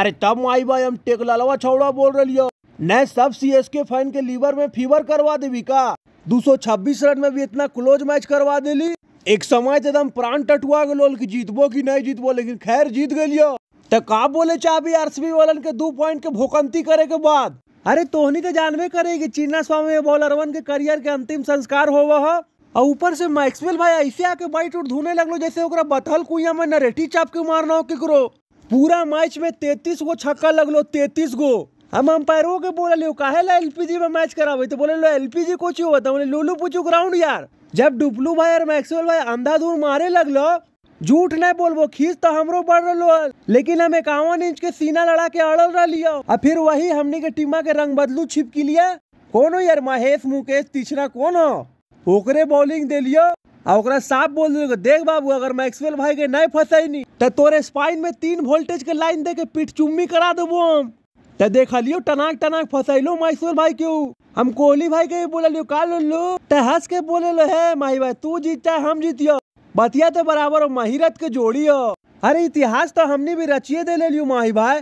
अरे तब माई भाई हम टेकलालवा छोड़ा बोल रही न सब सी के फैन के लीवर में फीवर करवा देवी का दो सौ छब्बीस रन में भी इतना क्लोज मैच करवा दिली एक समय से एकदम तो प्राण टटुआ गए लोल की जीतबो की नहीं जीतबो लेकिन खैर जीत गए लियो तो का बोले चाबी आरसीबी वालन के दो पॉइंट के भूकंती करे के बाद अरे तोहनी के तो जानवे करे कि चीना स्वामी बॉलरवन के करियर के अंतिम संस्कार होवा हो और ऊपर से मैक्सवेल भाई ऐसे आके बाइट उठ धोने लगलो जैसे बथल कुया में नरेटी चाप के मारना हो केकरो पूरा मैच में तैतीस गो छक्का लगलो तैतीस गो हम अंपायरों के बोल बोले काहे ला एलपीजी में मैच करावे तो बोले लो एलपीजी कुछ हुआ था बोले लूलू पूछू ग्राउंड यार जब डुपलू भाई और मैक्सवेल भाई अंधाधूर मारे लगलो झूठ नहीं बोलबो खींच तो हमरो बढ़ रहा है लेकिन हम इक्यावन इंच के सीना लड़ा के अड़ल रह रहा और फिर वही हमने के टीमा के रंग बदलू छिपकी लिया कौन हो यार महेश मुकेश तीसरा कौन हो ओकरे बॉलिंग दे लियो आ साफ बोल दे देख बाबू अगर मैक्सवेल भाई के नहीं फंसे नहीं तो तोरे स्पाइन में तीन वोल्टेज के लाइन दे के पीठ चुम्मी करा देबो हम तो देख लियो टनाक टनाक फसैलो मैक्सवेल भाई क्यों हम कोहली भाई के बोल लियो का लो तो हंस के बोले लो है माही भाई तू जीत चाहे हम जीतियो बतिया तो बराबर हो महिरत के जोड़ी हो अरे इतिहास तो हमने भी रचिए दे ले लियो माही भाई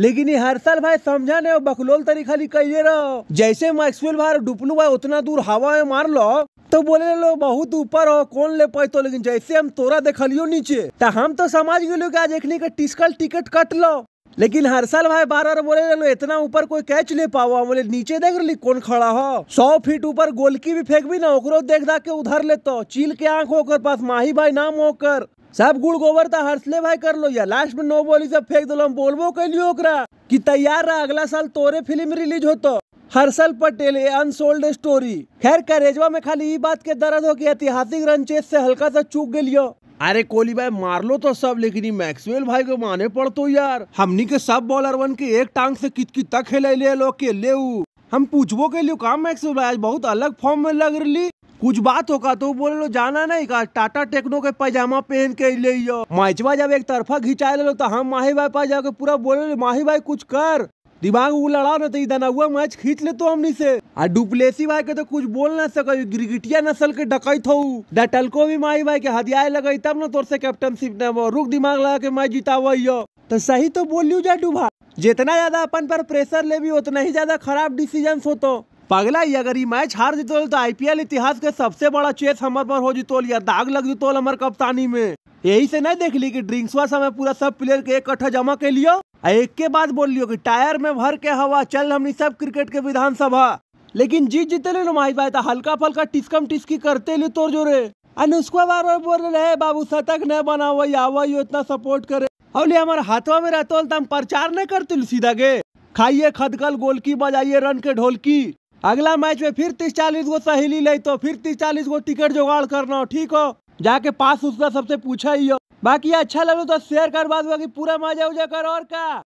लेकिन ये हर साल भाई समझा नहीं बखलोल तरीका कहिए रहो जैसे मैक्सवेल भाई डुपलू भाई उतना दूर हवा में मार लो तो बोले लो बहुत ऊपर हो कौन ले तो लेकिन जैसे हम तोरा देखलियो नीचे तो हम तो समझ गए आज एखनी का टिस्कल टिकट कट लो लेकिन हर साल भाई बार बार बोले लो इतना ऊपर कोई कैच ले पाओ बोले नीचे देख रही कौन खड़ा हो सौ फीट ऊपर गोलकी भी फेंक भी ना ओकरो देख दा के उधर तो चील के आंख होकर पास माही भाई नाम होकर सब गुड़ गोबर था हर्षले भाई कर लो या लास्ट में नो बोली सब फेंक दिलो हम बोलबो कैलियो ओकरा कि तैयार रहा अगला साल तोरे फिल्म रिलीज तो Harshal Patel a unsold story खैर करेजवा में खाली बात के दर्द हो कि ऐतिहासिक रनचेज से हल्का सा चूक गलियो अरे कोहली भाई मार लो तो सब लेकिन मैक्सवेल भाई को माने पड़तो यार हमनी के सब बॉलर वन के एक टांग से कित कितकिता खेले ले लो के ले उ। हम पूछबो के लिए काम मैक्सवेल भाई आज बहुत अलग फॉर्म में लग रही कुछ बात होगा तो बोले लो जाना नहीं का टाटा टेक्नो के पैजामा पहन के ले मैचवा जब एक तरफा घिचा ले लो तो हम हाँ, माही भाई पास जाके पूरा बोले माही भाई कुछ कर दिमाग उलड़ा ना तो इधर नौवा मैच खींच ले तो हमनी से आ डुप्लेसी भाई के तो कुछ बोल ना सको गिरगिटिया नस्ल के डकैत हो डटलको भी माई भाई के हदियाए लगे तब ना तोर से कैप्टनशिप ने वो रुक दिमाग लगा के मैच जितावो तो सही तो बोलियो जाटू भाई जितना ज्यादा अपन पर प्रेशर ले भी उतना ही ज्यादा खराब डिसीजन हो तो पगला ही अगर ये मैच हार जितो तो आईपीएल इतिहास के सबसे बड़ा चेस हमारे पर हो जितो या दाग लग जितो हमारे कप्तानी में यही से नहीं देख ली कि ड्रिंक्स वा समय पूरा सब प्लेयर के एक कट्ठा जमा के लियो एक के बाद बोल लियो कि टायर में भर के हवा चल हमनी सब क्रिकेट के विधानसभा लेकिन जीत जीते ले नुमाइश भाई हल्का फल्का टिस्कम टिस्की करते ले तोर जोरे अरे उसको बार बार बोल रहे बाबू शतक न बनाओ आवा इतना सपोर्ट करे अवली हमारे हाथों में रहते तो हम प्रचार नहीं करते सीधा के खाइए खदकल गोलकी बजाइए रन के ढोलकी अगला मैच में फिर तीस चालीस गो सहेली ले तो फिर तीस चालीस गो टिकट जोगाड़ करना ठीक हो जाके पास उसका सबसे पूछा ही हो बाकी अच्छा लगो तो शेयर कर बाद बाकी पूरा मजा उजा कर और का